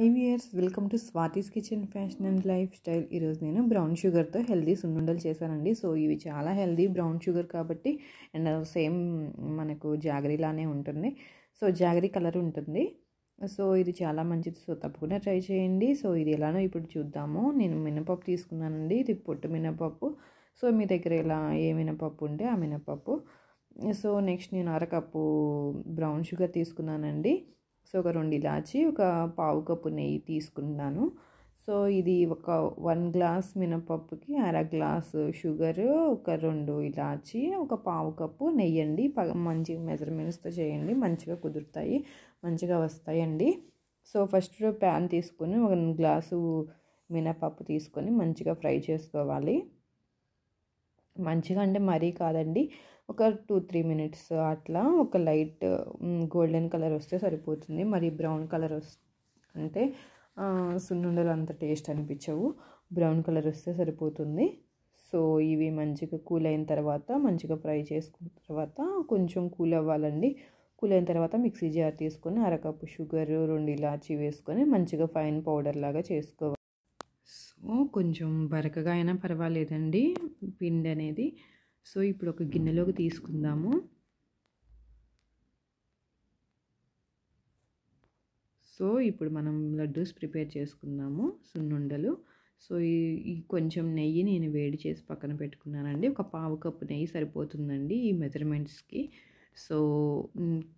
five years welcome to Swathi's kitchen fashion and lifestyle ఈరోజు నేను brown షుగర్తో healthy సున్నుండలు చేశానండి సో ఇవి చాలా హెల్దీ బ్రౌన్ షుగర్ కాబట్టి అండ్ సేమ్ మనకు జాగరీలానే ఉంటుంది సో జాగరీ కలర్ ఉంటుంది సో ఇది చాలా మంచిది సో తప్పకుండా ట్రై చేయండి సో ఇది ఎలానో ఇప్పుడు చూద్దాము నేను మినపప్పు తీసుకున్నానండి ఇది పొట్టు మినపప్పు సో మీ దగ్గర ఇలా ఏ మినపప్పు ఉంటే ఆ మినపప్పు సో నెక్స్ట్ నేను అరకప్పు బ్రౌన్ షుగర్ తీసుకున్నానండి సో ఒక రెండు ఇలాచి ఒక పావు కప్పు నెయ్యి తీసుకున్నాను సో ఇది ఒక వన్ గ్లాస్ మినపప్పుకి అర గ్లాస్ షుగర్ ఒక రెండు ఇలాచి ఒక పావు కప్పు నెయ్యి అండి మంచిగా మెజర్మెంట్స్తో చేయండి మంచిగా కుదురుతాయి మంచిగా వస్తాయండి సో ఫస్ట్ ప్యాన్ తీసుకొని ఒక గ్లాసు మినపప్పు తీసుకొని మంచిగా ఫ్రై చేసుకోవాలి మంచిగా అంటే మరీ కాదండి ఒక టూ త్రీ మినిట్స్ అట్లా ఒక లైట్ గోల్డెన్ కలర్ వస్తే సరిపోతుంది మరి బ్రౌన్ కలర్ వస్తే అంటే సున్నుండలు అంత టేస్ట్ అనిపించవు బ్రౌన్ కలర్ వస్తే సరిపోతుంది సో ఇవి మంచిగా కూల్ అయిన తర్వాత మంచిగా ఫ్రై చేసుకున్న తర్వాత కొంచెం కూల్ అవ్వాలండి కూల్ అయిన తర్వాత మిక్సీ జార్ తీసుకొని అరకప్పు షుగర్ రెండు ఇలాచి వేసుకొని మంచిగా ఫైన్ పౌడర్ లాగా చేసుకోవాలి సో కొంచెం బరకగా అయినా పర్వాలేదండి పిండి అనేది సో ఇప్పుడు ఒక గిన్నెలోకి తీసుకుందాము సో ఇప్పుడు మనం లడ్డూస్ ప్రిపేర్ చేసుకుందాము సున్నుండలు సో ఈ కొంచెం నెయ్యి నేను వేడి చేసి పక్కన పెట్టుకున్నానండి ఒక పావు కప్పు నెయ్యి సరిపోతుందండి ఈ మెజర్మెంట్స్కి సో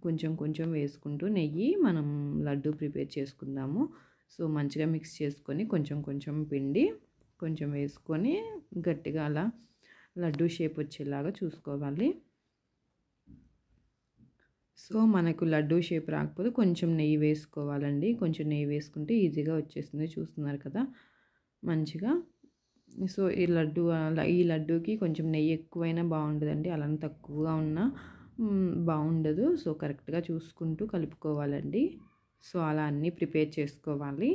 కొంచెం కొంచెం వేసుకుంటూ నెయ్యి మనం లడ్డు ప్రిపేర్ చేసుకుందాము సో మంచిగా మిక్స్ చేసుకొని కొంచెం కొంచెం పిండి కొంచెం వేసుకొని గట్టిగా అలా లడ్డు షేప్ వచ్చేలాగా చూసుకోవాలి సో మనకు లడ్డు షేప్ రాకపోతే కొంచెం నెయ్యి వేసుకోవాలండి కొంచెం నెయ్యి వేసుకుంటే ఈజీగా వచ్చేస్తుంది చూస్తున్నారు కదా మంచిగా సో ఈ లడ్డు ఈ లడ్డూకి కొంచెం నెయ్యి ఎక్కువైనా బాగుండదండి అలానే తక్కువగా ఉన్నా బాగుండదు సో కరెక్ట్గా చూసుకుంటూ కలుపుకోవాలండి సో అలా అన్నీ ప్రిపేర్ చేసుకోవాలి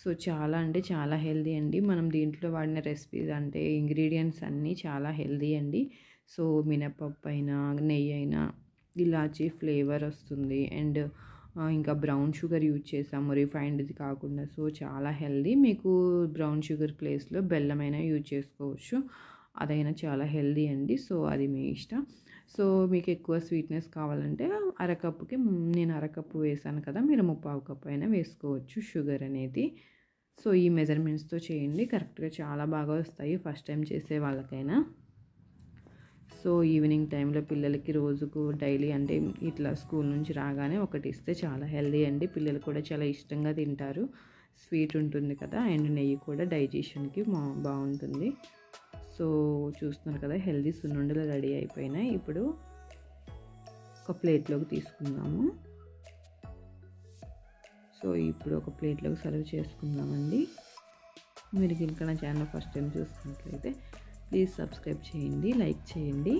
సో చాలా అంటే చాలా హెల్దీ అండి మనం దీంట్లో వాడిన రెసిపీస్ అంటే ఇంగ్రీడియంట్స్ అన్నీ చాలా హెల్దీ అండి సో మినపప్పు అయినా నెయ్యి అయినా ఇలాచీ ఫ్లేవర్ వస్తుంది అండ్ ఇంకా బ్రౌన్ షుగర్ యూజ్ చేసాము రిఫైండ్ది కాకుండా సో చాలా హెల్దీ మీకు బ్రౌన్ షుగర్ ప్లేస్లో బెల్లమైనా యూజ్ చేసుకోవచ్చు అదైనా చాలా హెల్దీ అండి సో అది మీ ఇష్టం సో మీకు ఎక్కువ స్వీట్నెస్ కావాలంటే అరకప్పుకి నేను అరకప్పు వేసాను కదా మీరు ముప్పావు కప్పు అయినా వేసుకోవచ్చు షుగర్ అనేది సో ఈ మెజర్మెంట్స్తో చేయండి కరెక్ట్గా చాలా బాగా వస్తాయి ఫస్ట్ టైం చేసే వాళ్ళకైనా సో ఈవినింగ్ టైంలో పిల్లలకి రోజుకు డైలీ అంటే ఇట్లా స్కూల్ నుంచి రాగానే ఒకటి ఇస్తే చాలా హెల్దీ అండి పిల్లలు కూడా చాలా ఇష్టంగా తింటారు స్వీట్ ఉంటుంది కదా అండ్ నెయ్యి కూడా డైజెషన్కి బాగుంటుంది సో చూస్తున్నారు కదా హెల్దీ సున్నుండలు రెడీ అయిపోయినాయి ఇప్పుడు ఒక ప్లేట్లోకి తీసుకుందాము సో ఇప్పుడు ఒక ప్లేట్లోకి సర్వ్ చేసుకుందామండి మీరు ఇంకా నా ఛానల్ ఫస్ట్ టైం చూస్తున్నట్లయితే ప్లీజ్ సబ్స్క్రైబ్ చేయండి లైక్ చేయండి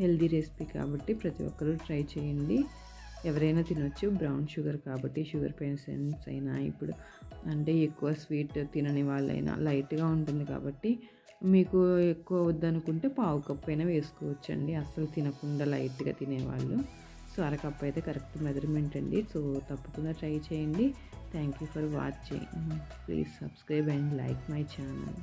హెల్దీ రెసిపీ కాబట్టి ప్రతి ఒక్కరూ ట్రై చేయండి ఎవరైనా తినొచ్చు బ్రౌన్ షుగర్ కాబట్టి షుగర్ పేషెంట్స్ అయినా ఇప్పుడు అంటే ఎక్కువ స్వీట్ తినని వాళ్ళైనా లైట్గా ఉంటుంది కాబట్టి మీకు ఎక్కువ వద్దనుకుంటే పావు కప్పు అయినా వేసుకోవచ్చండి అస్సలు తినకుండా లైట్గా తినేవాళ్ళు సో అరకప్పు అయితే కరెక్ట్ మెజర్మెంట్ అండి సో తప్పకుండా ట్రై చేయండి thank you for watching please subscribe and like my channel